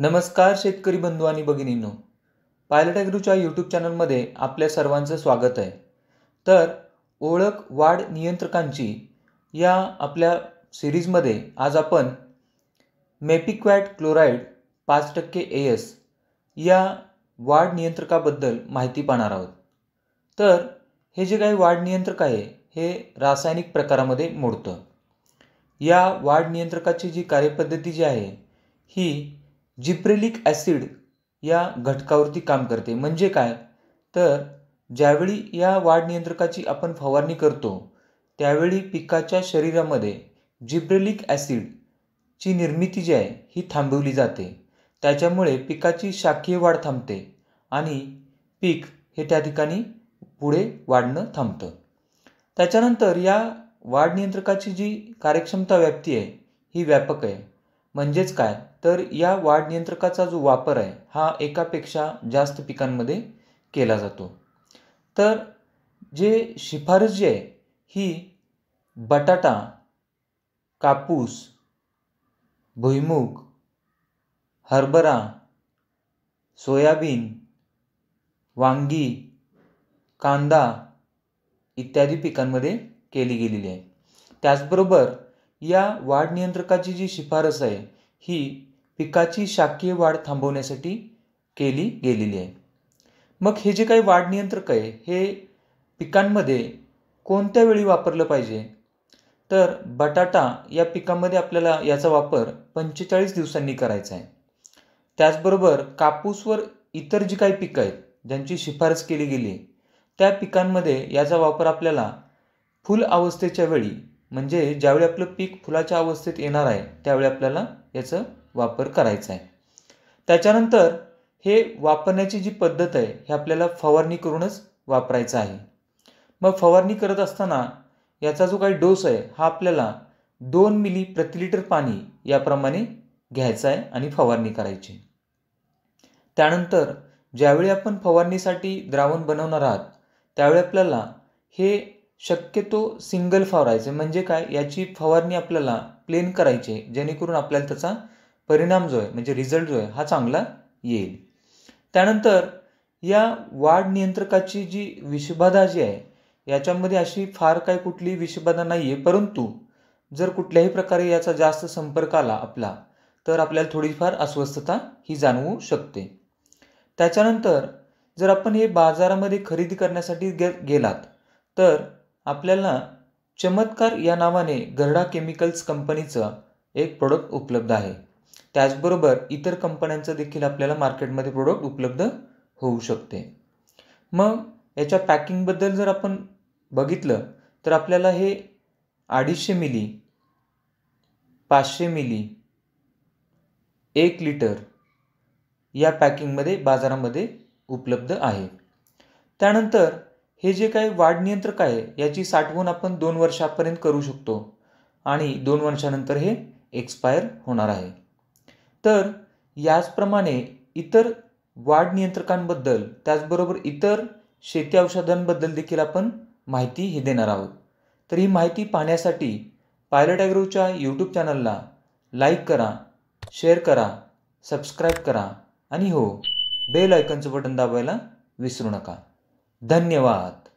नमस्कार शेतकरी बंधू आणि भगिनींनो पायलट ॲग्रोच्या यूट्यूब चॅनलमध्ये आपल्या सर्वांचं स्वागत आहे तर ओळख वाढ नियंत्रकांची या आपल्या सिरीजमध्ये आज आपण मेपिक्वॅट क्लोराईड पाच टक्के ए एस या वाढ नियंत्रकाबद्दल माहिती पाहणार आहोत तर हे जे काही वाढ नियंत्रक आहे हे रासायनिक प्रकारामध्ये मोडतं या वाढ नियंत्रकाची जी कार्यपद्धती जी आहे ही जिप्रेलिक ॲसिड या घटकावरती काम करते म्हणजे काय तर ज्यावेळी या वाढ नियंत्रकाची आपण फवारणी करतो त्यावेळी पिकाच्या शरीरामध्ये जिब्रेलिक ॲसिडची निर्मिती जी आहे ही थांबवली जाते त्याच्यामुळे पिकाची शाखीय वाढ थांबते आणि पीक हे त्या ठिकाणी पुढे वाढणं थांबतं त्याच्यानंतर या वाढ नियंत्रकाची जी कार्यक्षमता व्याप्ती आहे ही व्यापक आहे म्हणजेच काय तर या वाढ नियंत्रकाचा जो वापर आहे हा एकापेक्षा जास्त पिकांमध्ये केला जातो तर जे शिफारस जी आहे ही बटाटा कापूस भुईमूग हरभरा सोयाबीन वांगी कांदा इत्यादी पिकांमध्ये केली गेलेली आहे त्याचबरोबर या वाढ नियंत्रकाची जी शिफारस आहे ही पिकाची शाकीय वाढ थांबवण्यासाठी केली गेलेली आहे मग हे जे काही वाढ नियंत्रक आहे हे पिकांमध्ये कोणत्या वेळी वापरलं पाहिजे तर बटाटा या पिकामध्ये आपल्याला याचा वापर पंचेचाळीस दिवसांनी करायचा आहे त्याचबरोबर कापूसवर इतर जी काही पिकं आहेत ज्यांची शिफारस केली गेली त्या पिकांमध्ये याचा वापर आपल्याला फुल अवस्थेच्या वेळी म्हणजे ज्यावेळी आपलं पीक फुलाच्या अवस्थेत येणार आहे त्यावेळी आपल्याला याचा वापर करायचा आहे त्याच्यानंतर हे वापरण्याची जी पद्धत आहे हे आपल्याला फवारणी करूनच वापरायचं आहे मग फवारणी करत असताना याचा जो काही डोस आहे हा आपल्याला दोन मिली प्रतिलिटर पाणी याप्रमाणे घ्यायचं आहे आणि फवारणी करायची त्यानंतर ज्यावेळी आपण फवारणीसाठी द्रावण बनवणार आहात त्यावेळी आपल्याला हे शक्यतो सिंगल फवारायचं म्हणजे काय याची फवारणी आपल्याला प्लेन करायची आहे जेणेकरून आपल्याला त्याचा परिणाम जो आहे म्हणजे रिझल्ट जो आहे हा चांगला येईल त्यानंतर या वाढ नियंत्रकाची जी विषबाधा जी आहे याच्यामध्ये अशी फार काही कुठली विषबाधा नाही आहे परंतु जर कुठल्याही प्रकारे याचा जास्त संपर्क आला आपला तर आपल्याला थोडीफार अस्वस्थता ही जाणवू शकते त्याच्यानंतर जर आपण हे बाजारामध्ये खरेदी करण्यासाठी गे गेलात तर आपल्याला चमत्कार या नावाने गरडा केमिकल्स कंपनीचं एक प्रोडक्ट उपलब्ध आहे त्याचबरोबर इतर कंपन्यांचं देखील आपल्याला मार्केटमध्ये प्रोडक्ट उपलब्ध होऊ शकते मग याच्या पॅकिंगबद्दल जर आपण बघितलं तर आपल्याला हे अडीचशे मिली पाचशे मिली एक लिटर या पॅकिंगमध्ये बाजारामध्ये उपलब्ध आहे त्यानंतर हे जे काही वाढ नियंत्रक आहे याची साठवण आपण दोन वर्षापर्यंत करू शकतो आणि दोन वर्षानंतर हे एक्सपायर होणार आहे तर याचप्रमाणे इतर वाढ नियंत्रकांबद्दल त्याचबरोबर इतर शेती औषधांबद्दल देखील आपण माहिती ही देणार आहोत तर ही माहिती पाहण्यासाठी पायलट ॲग्रोच्या यूट्यूब चॅनलला लाईक करा शेअर करा सबस्क्राईब करा आणि हो बेल आयकनचं बटन दाबायला विसरू नका धन्यवाद